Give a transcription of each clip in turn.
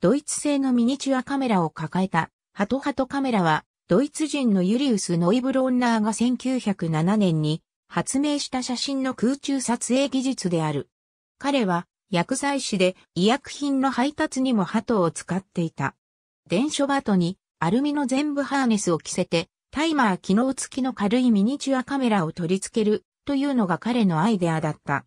ドイツ製のミニチュアカメラを抱えた、ハトハトカメラは、ドイツ人のユリウス・ノイブロンナーが1907年に発明した写真の空中撮影技術である。彼は薬剤師で医薬品の配達にもハトを使っていた。電書バトにアルミの全部ハーネスを着せてタイマー機能付きの軽いミニチュアカメラを取り付けるというのが彼のアイデアだった。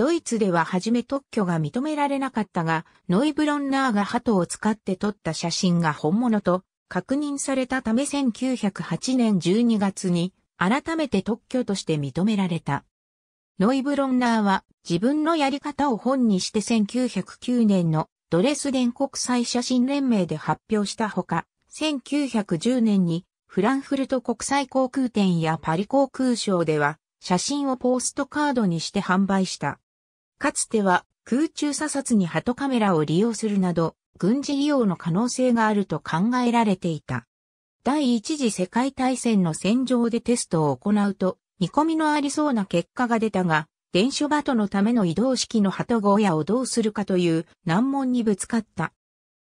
ドイツでは初め特許が認められなかったが、ノイブロンナーが鳩を使って撮った写真が本物と確認されたため1908年12月に改めて特許として認められた。ノイブロンナーは自分のやり方を本にして1909年のドレスデン国際写真連盟で発表したほか、1910年にフランフルト国際航空展やパリ航空ショーでは写真をポストカードにして販売した。かつては空中査察にハトカメラを利用するなど、軍事利用の可能性があると考えられていた。第一次世界大戦の戦場でテストを行うと、見込みのありそうな結果が出たが、電書バトのための移動式の鳩小屋をどうするかという難問にぶつかった。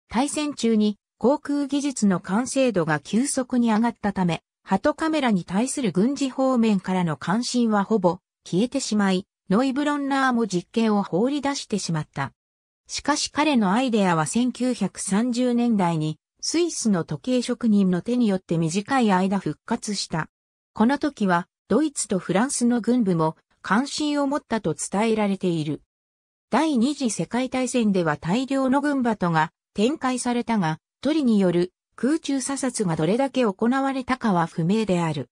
対戦中に航空技術の完成度が急速に上がったため、鳩カメラに対する軍事方面からの関心はほぼ消えてしまい、ノイブロンナーも実験を放り出してしまった。しかし彼のアイデアは1930年代にスイスの時計職人の手によって短い間復活した。この時はドイツとフランスの軍部も関心を持ったと伝えられている。第二次世界大戦では大量の軍馬とが展開されたが、鳥による空中査察がどれだけ行われたかは不明である。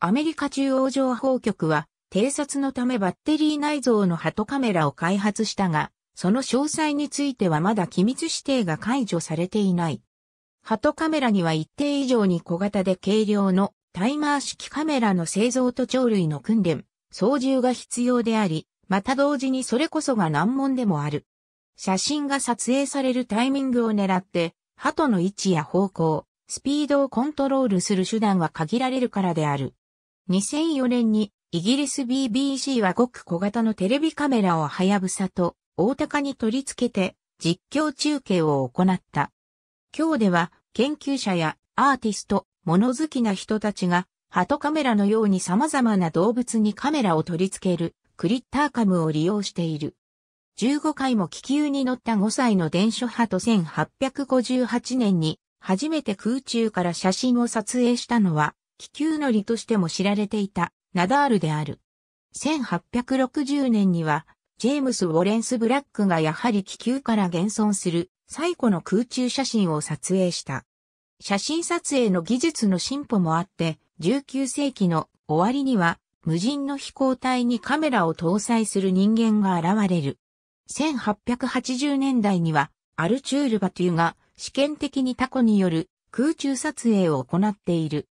アメリカ中央情報局は偵察のためバッテリー内蔵のハトカメラを開発したが、その詳細についてはまだ機密指定が解除されていない。ハトカメラには一定以上に小型で軽量のタイマー式カメラの製造と鳥類の訓練、操縦が必要であり、また同時にそれこそが難問でもある。写真が撮影されるタイミングを狙って、鳩の位置や方向、スピードをコントロールする手段は限られるからである。2004年にイギリス BBC はごく小型のテレビカメラをはやぶさと大高に取り付けて実況中継を行った。今日では研究者やアーティスト、物好きな人たちがハトカメラのように様々な動物にカメラを取り付けるクリッターカムを利用している。15回も気球に乗った5歳の電書ハト1858年に初めて空中から写真を撮影したのは気球乗りとしても知られていたナダールである。1860年には、ジェームス・ウォレンス・ブラックがやはり気球から現存する最古の空中写真を撮影した。写真撮影の技術の進歩もあって、19世紀の終わりには、無人の飛行体にカメラを搭載する人間が現れる。1880年代には、アルチュール・バトゥが試験的にタコによる空中撮影を行っている。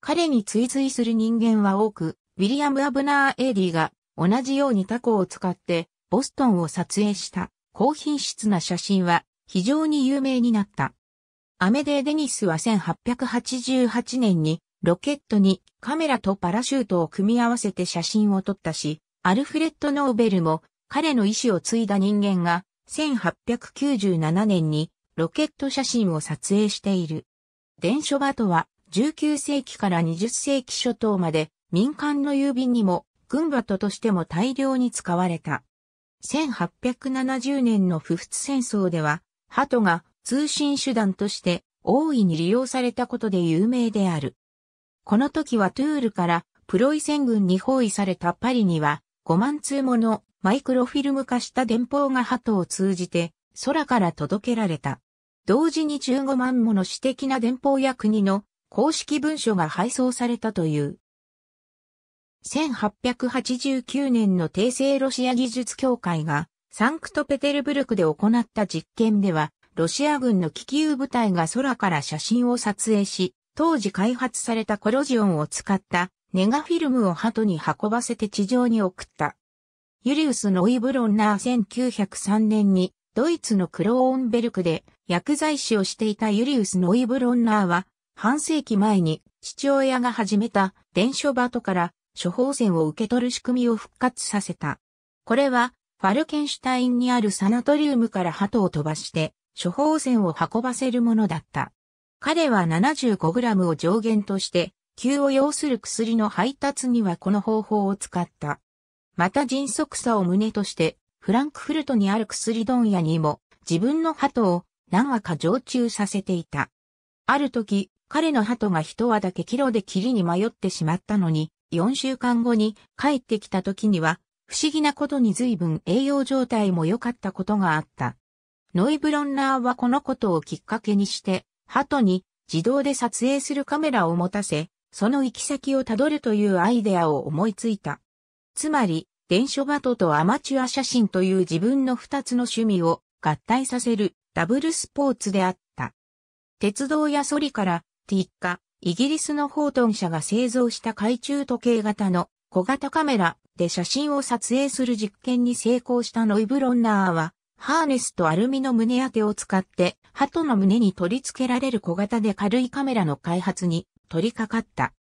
彼に追随する人間は多く、ウィリアム・アブナー・エイディが同じようにタコを使ってボストンを撮影した高品質な写真は非常に有名になった。アメデー・デニスは1888年にロケットにカメラとパラシュートを組み合わせて写真を撮ったし、アルフレッド・ノーベルも彼の意志を継いだ人間が1897年にロケット写真を撮影している。伝書場とは19世紀から20世紀初頭まで民間の郵便にも軍バととしても大量に使われた。1870年の不仏戦争では、鳩が通信手段として大いに利用されたことで有名である。この時はトゥールからプロイセン軍に包囲されたパリには5万通ものマイクロフィルム化した電報が鳩を通じて空から届けられた。同時に15万もの私的な電報や国の公式文書が配送されたという。1889年の帝政ロシア技術協会がサンクトペテルブルクで行った実験では、ロシア軍の気球部隊が空から写真を撮影し、当時開発されたコロジオンを使ったネガフィルムを鳩に運ばせて地上に送った。ユリウス・ノイブロンナー1903年にドイツのクローンベルクで薬剤師をしていたユリウス・ノイブロンナーは半世紀前に父親が始めた伝書バトから処方箋を受け取る仕組みを復活させた。これは、ファルケンシュタインにあるサナトリウムから鳩を飛ばして、処方箋を運ばせるものだった。彼は 75g を上限として、急を要する薬の配達にはこの方法を使った。また迅速さを胸として、フランクフルトにある薬問屋にも、自分の鳩を何話か常駐させていた。ある時、彼の鳩が一話だけキロで霧に迷ってしまったのに、4週間後に帰ってきた時には、不思議なことに随分栄養状態も良かったことがあった。ノイブロンナーはこのことをきっかけにして、鳩に自動で撮影するカメラを持たせ、その行き先をたどるというアイデアを思いついた。つまり、電書バトとアマチュア写真という自分の二つの趣味を合体させるダブルスポーツであった。鉄道やソリからティッカ、イギリスのホートン社が製造した懐中時計型の小型カメラで写真を撮影する実験に成功したノイブロンナーは、ハーネスとアルミの胸当てを使って、鳩の胸に取り付けられる小型で軽いカメラの開発に取り掛かった。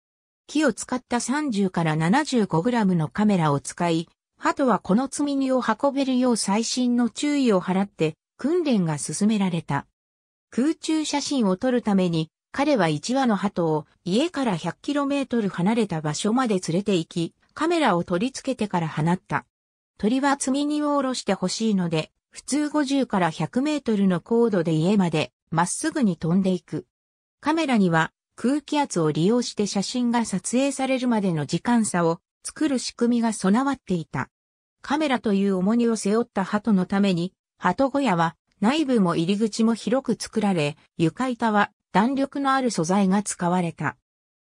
木を使った30から75グラムのカメラを使い、鳩はこの積み荷を運べるよう最新の注意を払って訓練が進められた。空中写真を撮るために彼は1羽の鳩を家から 100km 離れた場所まで連れて行き、カメラを取り付けてから放った。鳥は積み荷を下ろしてほしいので、普通50から100メートルの高度で家までまっすぐに飛んでいく。カメラには空気圧を利用して写真が撮影されるまでの時間差を作る仕組みが備わっていた。カメラという重荷を背負った鳩のために、鳩小屋は内部も入り口も広く作られ、床板は弾力のある素材が使われた。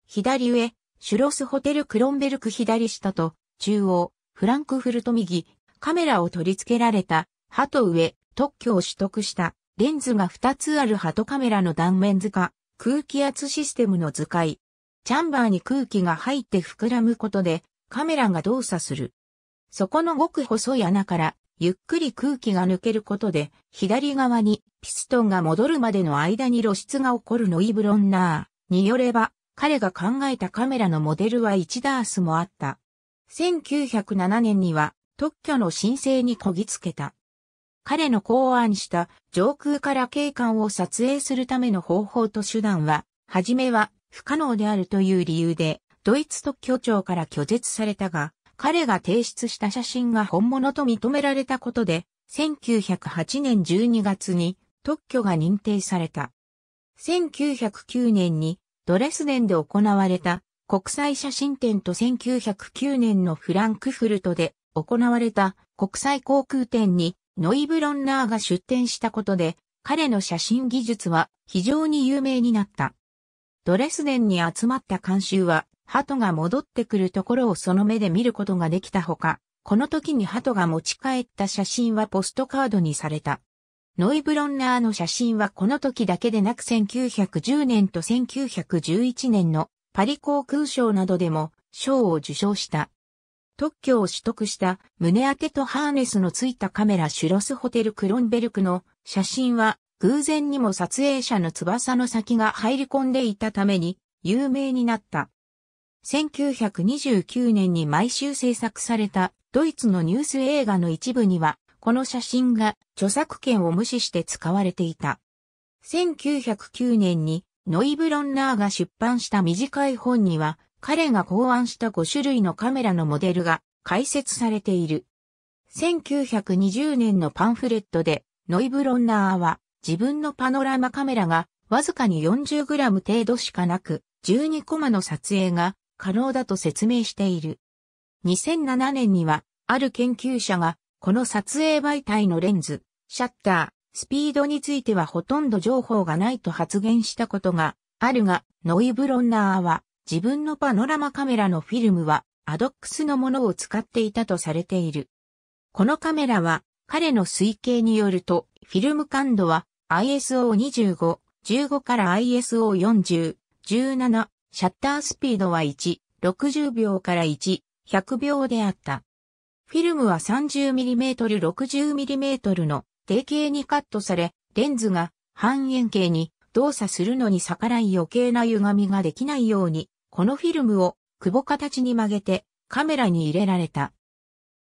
左上、シュロスホテルクロンベルク左下と、中央、フランクフルト右、カメラを取り付けられた、ハト上、特許を取得した、レンズが2つあるハトカメラの断面図か、空気圧システムの図解。チャンバーに空気が入って膨らむことで、カメラが動作する。そこのごく細い穴からゆっくり空気が抜けることで、左側にピストンが戻るまでの間に露出が起こるノイブロンナーによれば、彼が考えたカメラのモデルは1ダースもあった。1907年には特許の申請にこぎつけた。彼の考案した上空から景観を撮影するための方法と手段は、はじめは不可能であるという理由で、ドイツ特許庁から拒絶されたが、彼が提出した写真が本物と認められたことで、1908年12月に特許が認定された。1909年にドレスデンで行われた国際写真展と1909年のフランクフルトで行われた国際航空展にノイ・ブロンナーが出展したことで彼の写真技術は非常に有名になった。ドレスデンに集まった監修は鳩が戻ってくるところをその目で見ることができたほか、この時に鳩が持ち帰った写真はポストカードにされた。ノイブロンナーの写真はこの時だけでなく1910年と1911年のパリ航空賞などでも賞を受賞した。特許を取得した胸当てとハーネスのついたカメラシュロスホテルクロンベルクの写真は偶然にも撮影者の翼の先が入り込んでいたために有名になった。1929年に毎週制作されたドイツのニュース映画の一部には、この写真が著作権を無視して使われていた。1909年にノイブロンナーが出版した短い本には、彼が考案した5種類のカメラのモデルが解説されている。1920年のパンフレットで、ノイブロンナーは自分のパノラマカメラがわずかに 40g 程度しかなく、12コマの撮影が可能だと説明している。2007年には、ある研究者が、この撮影媒体のレンズ、シャッター、スピードについてはほとんど情報がないと発言したことがあるが、ノイブロンナーは、自分のパノラマカメラのフィルムは、アドックスのものを使っていたとされている。このカメラは、彼の推計によると、フィルム感度は ISO25、15から ISO40、17、シャッタースピードは1、60秒から1、100秒であった。フィルムは 30mm60mm の定型にカットされ、レンズが半円形に動作するのに逆らい余計な歪みができないように、このフィルムを久保形に曲げてカメラに入れられた。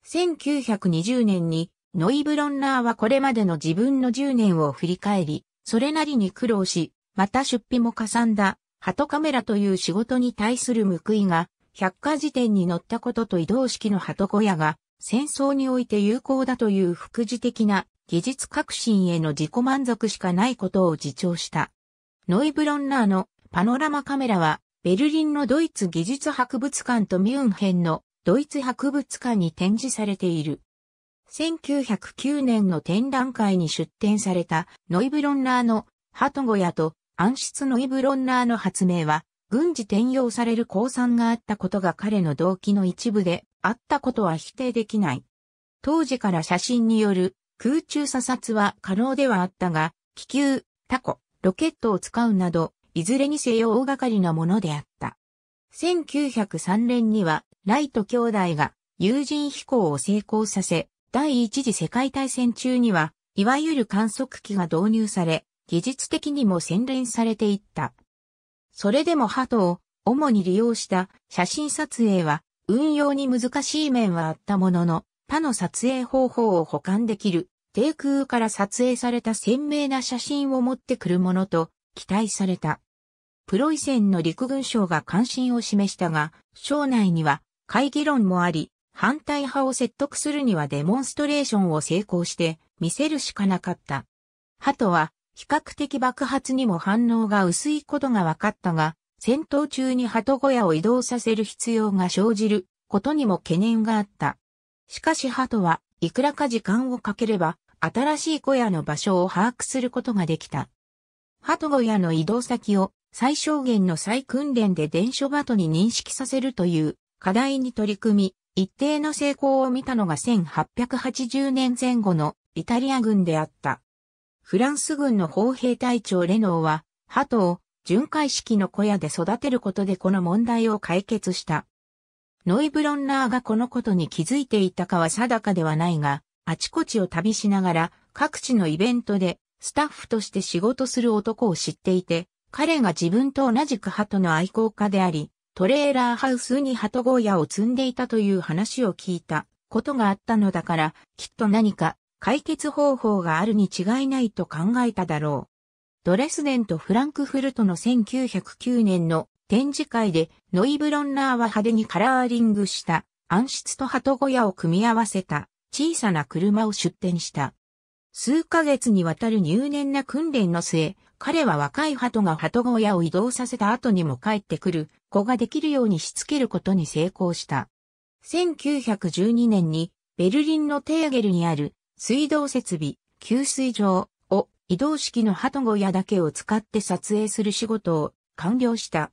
1920年にノイ・ブロンナーはこれまでの自分の10年を振り返り、それなりに苦労し、また出費もかさんだ鳩カメラという仕事に対する報いが、百科事典に載ったことと移動式の鳩小屋が、戦争において有効だという副次的な技術革新への自己満足しかないことを自重した。ノイブロンナーのパノラマカメラは、ベルリンのドイツ技術博物館とミュンヘンのドイツ博物館に展示されている。1909年の展覧会に出展されたノイブロンナーのハト屋と暗室のイブ・ロンナーの発明は、軍事転用される降参があったことが彼の動機の一部であったことは否定できない。当時から写真による空中査察は可能ではあったが、気球、タコ、ロケットを使うなど、いずれにせよ大掛かりなものであった。1903年には、ライト兄弟が有人飛行を成功させ、第一次世界大戦中には、いわゆる観測機が導入され、技術的にも洗練されていった。それでもハトを主に利用した写真撮影は運用に難しい面はあったものの、他の撮影方法を保管できる、低空から撮影された鮮明な写真を持ってくるものと期待された。プロイセンの陸軍省が関心を示したが、省内には会議論もあり、反対派を説得するにはデモンストレーションを成功して見せるしかなかった。ハトは比較的爆発にも反応が薄いことが分かったが、戦闘中に鳩小屋を移動させる必要が生じることにも懸念があった。しかし鳩はいくらか時間をかければ新しい小屋の場所を把握することができた。鳩小屋の移動先を最小限の再訓練で伝書鳩に認識させるという課題に取り組み、一定の成功を見たのが1880年前後のイタリア軍であった。フランス軍の砲兵隊長レノーは、ハトを巡回式の小屋で育てることでこの問題を解決した。ノイブロンナーがこのことに気づいていたかは定かではないが、あちこちを旅しながら各地のイベントでスタッフとして仕事する男を知っていて、彼が自分と同じく鳩の愛好家であり、トレーラーハウスに鳩小屋を積んでいたという話を聞いたことがあったのだから、きっと何か解決方法があるに違いないと考えただろう。ドレスデンとフランクフルトの1909年の展示会でノイ・ブロンナーは派手にカラーリングした暗室と鳩小屋を組み合わせた小さな車を出展した。数ヶ月にわたる入念な訓練の末、彼は若い鳩が鳩小屋を移動させた後にも帰ってくる子ができるようにしつけることに成功した。1912年にベルリンのテーゲルにある水道設備、給水場を移動式の鳩小屋だけを使って撮影する仕事を完了した。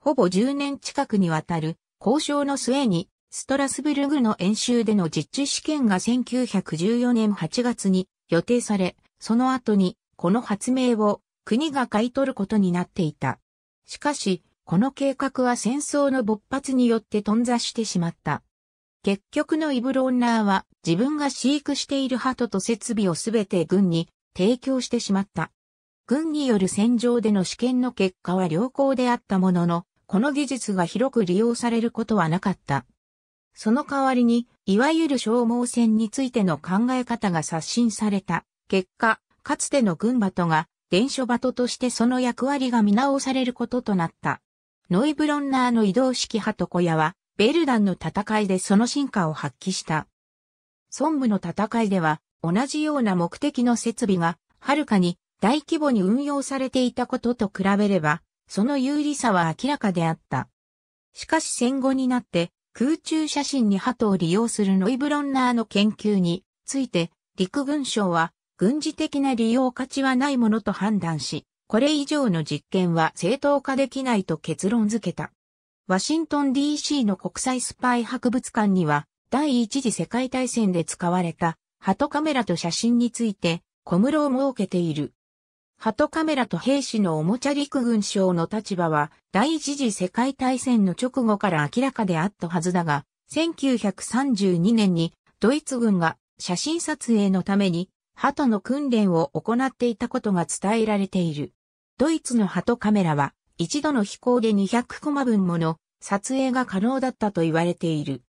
ほぼ10年近くにわたる交渉の末にストラスブルグの演習での実地試験が1914年8月に予定され、その後にこの発明を国が買い取ることになっていた。しかし、この計画は戦争の勃発によって頓挫してしまった。結局のイブロンナーは自分が飼育している鳩と設備をすべて軍に提供してしまった。軍による戦場での試験の結果は良好であったものの、この技術が広く利用されることはなかった。その代わりに、いわゆる消耗戦についての考え方が刷新された。結果、かつての軍馬とが、伝書バトとしてその役割が見直されることとなった。ノイブロンナーの移動式鳩小屋は、ベルダンの戦いでその進化を発揮した。孫武の戦いでは、同じような目的の設備が、はるかに大規模に運用されていたことと比べれば、その有利さは明らかであった。しかし戦後になって、空中写真に鳩を利用するノイブロンナーの研究について、陸軍省は軍事的な利用価値はないものと判断し、これ以上の実験は正当化できないと結論付けた。ワシントン DC の国際スパイ博物館には、第一次世界大戦で使われた、ハトカメラと写真について、小室を設けている。ハトカメラと兵士のおもちゃ陸軍省の立場は、第一次世界大戦の直後から明らかであったはずだが、1932年にドイツ軍が写真撮影のために、鳩の訓練を行っていたことが伝えられている。ドイツの鳩カメラは、一度の飛行で200コマ分もの撮影が可能だったと言われている。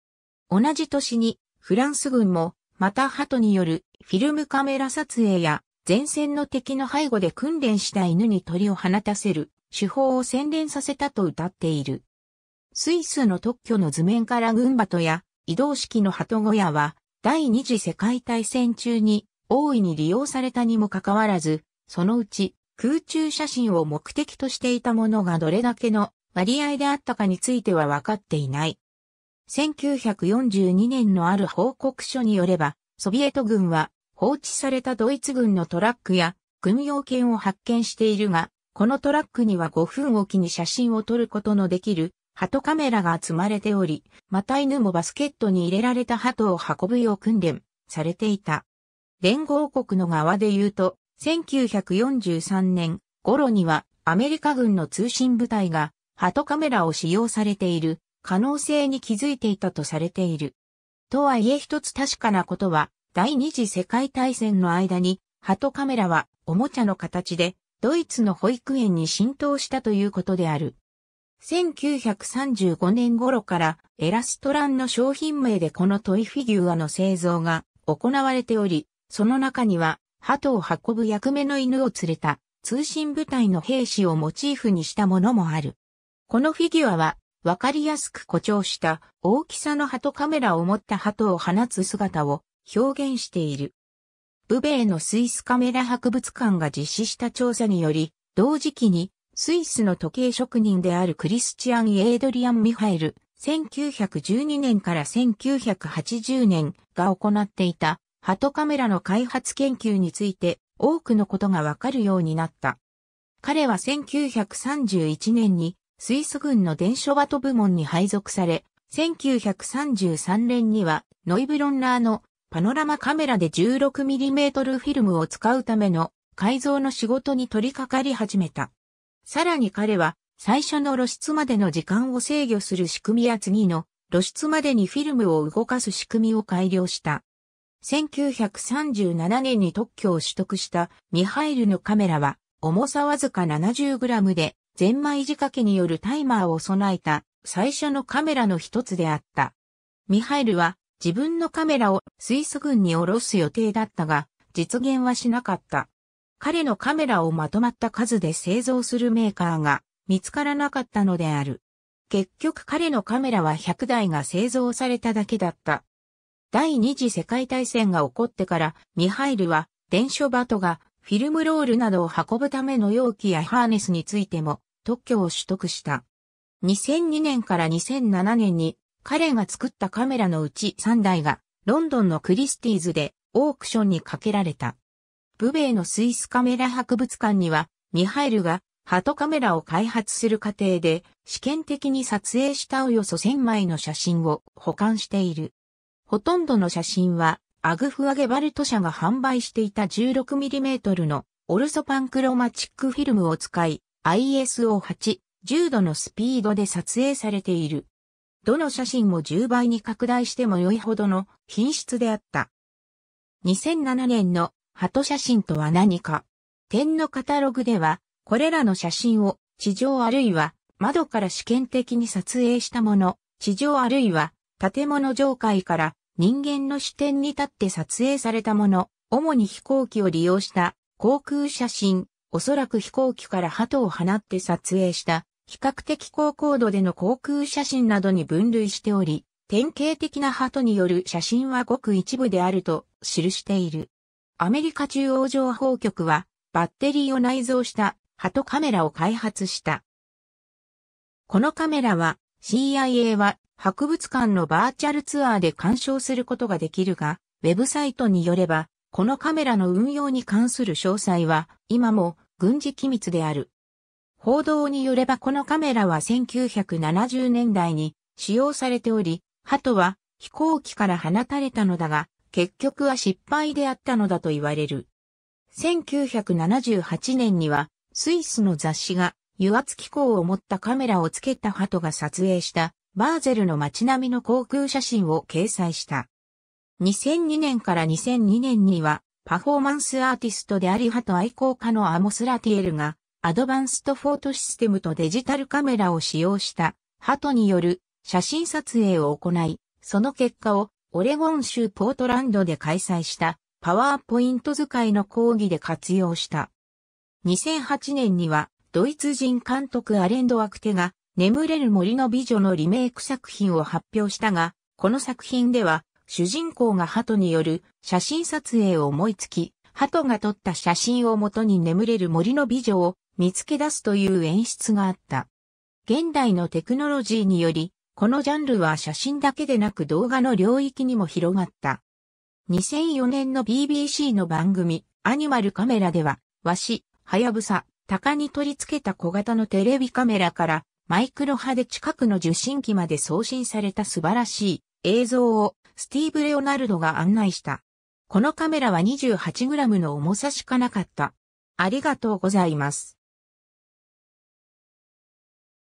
同じ年にフランス軍もまた鳩によるフィルムカメラ撮影や前線の敵の背後で訓練した犬に鳥を放たせる手法を洗練させたと歌っている。スイスの特許の図面から軍鳩や移動式の鳩小屋は第二次世界大戦中に大いに利用されたにもかかわらず、そのうち空中写真を目的としていたものがどれだけの割合であったかについては分かっていない。1942年のある報告書によれば、ソビエト軍は放置されたドイツ軍のトラックや軍用犬を発見しているが、このトラックには5分おきに写真を撮ることのできる鳩カメラが積まれており、また犬もバスケットに入れられた鳩を運ぶよう訓練されていた。連合国の側で言うと、1943年頃にはアメリカ軍の通信部隊がハトカメラを使用されている可能性に気づいていたとされている。とはいえ一つ確かなことは第二次世界大戦の間にハトカメラはおもちゃの形でドイツの保育園に浸透したということである。1935年頃からエラストランの商品名でこのトイフィギュアの製造が行われており、その中には鳩を運ぶ役目の犬を連れた通信部隊の兵士をモチーフにしたものもある。このフィギュアは、わかりやすく誇張した大きさの鳩カメラを持った鳩を放つ姿を表現している。ブベーのスイスカメラ博物館が実施した調査により、同時期にスイスの時計職人であるクリスチアン・エイドリアン・ミハエル、1912年から1980年が行っていたハトカメラの開発研究について多くのことがわかるようになった。彼は1931年にスイス軍の伝書バト部門に配属され、1933年にはノイブロンラーのパノラマカメラで 16mm フィルムを使うための改造の仕事に取り掛かり始めた。さらに彼は最初の露出までの時間を制御する仕組みや次の露出までにフィルムを動かす仕組みを改良した。1937年に特許を取得したミハイルのカメラは重さわずか 70g でゼンマイ仕掛けによるタイマーを備えた最初のカメラの一つであった。ミハイルは自分のカメラをスイス軍に下ろす予定だったが実現はしなかった。彼のカメラをまとまった数で製造するメーカーが見つからなかったのである。結局彼のカメラは100台が製造されただけだった。第二次世界大戦が起こってから、ミハイルは、電書バトが、フィルムロールなどを運ぶための容器やハーネスについても、特許を取得した。2002年から2007年に、彼が作ったカメラのうち3台が、ロンドンのクリスティーズで、オークションにかけられた。ブベイのスイスカメラ博物館には、ミハイルが、ハトカメラを開発する過程で、試験的に撮影したおよそ1000枚の写真を保管している。ほとんどの写真は、アグフアゲバルト社が販売していた 16mm のオルソパンクロマチックフィルムを使い、ISO8、10度のスピードで撮影されている。どの写真も10倍に拡大しても良いほどの品質であった。2007年の鳩写真とは何か。点のカタログでは、これらの写真を地上あるいは窓から試験的に撮影したもの、地上あるいは建物上階から人間の視点に立って撮影されたもの、主に飛行機を利用した航空写真、おそらく飛行機から鳩を放って撮影した比較的高高度での航空写真などに分類しており、典型的な鳩による写真はごく一部であると記している。アメリカ中央情報局はバッテリーを内蔵した鳩カメラを開発した。このカメラは CIA は博物館のバーチャルツアーで鑑賞することができるが、ウェブサイトによれば、このカメラの運用に関する詳細は今も軍事機密である。報道によればこのカメラは1970年代に使用されており、鳩は飛行機から放たれたのだが、結局は失敗であったのだと言われる。1978年にはスイスの雑誌が油圧機構を持ったカメラをつけたハトが撮影したバーゼルの街並みの航空写真を掲載した。2002年から2002年にはパフォーマンスアーティストでありハト愛好家のアモス・ラティエルがアドバンストフォートシステムとデジタルカメラを使用したハトによる写真撮影を行い、その結果をオレゴン州ポートランドで開催したパワーポイント使いの講義で活用した。2008年にはドイツ人監督アレンド・アクテが、眠れる森の美女のリメイク作品を発表したが、この作品では、主人公が鳩による写真撮影を思いつき、鳩が撮った写真をもとに眠れる森の美女を見つけ出すという演出があった。現代のテクノロジーにより、このジャンルは写真だけでなく動画の領域にも広がった。2004年の BBC の番組、アニマルカメラでは、わし、はやぶさ、鷹に取り付けた小型のテレビカメラからマイクロ波で近くの受信機まで送信された素晴らしい映像をスティーブ・レオナルドが案内した。このカメラは 28g の重さしかなかった。ありがとうございます。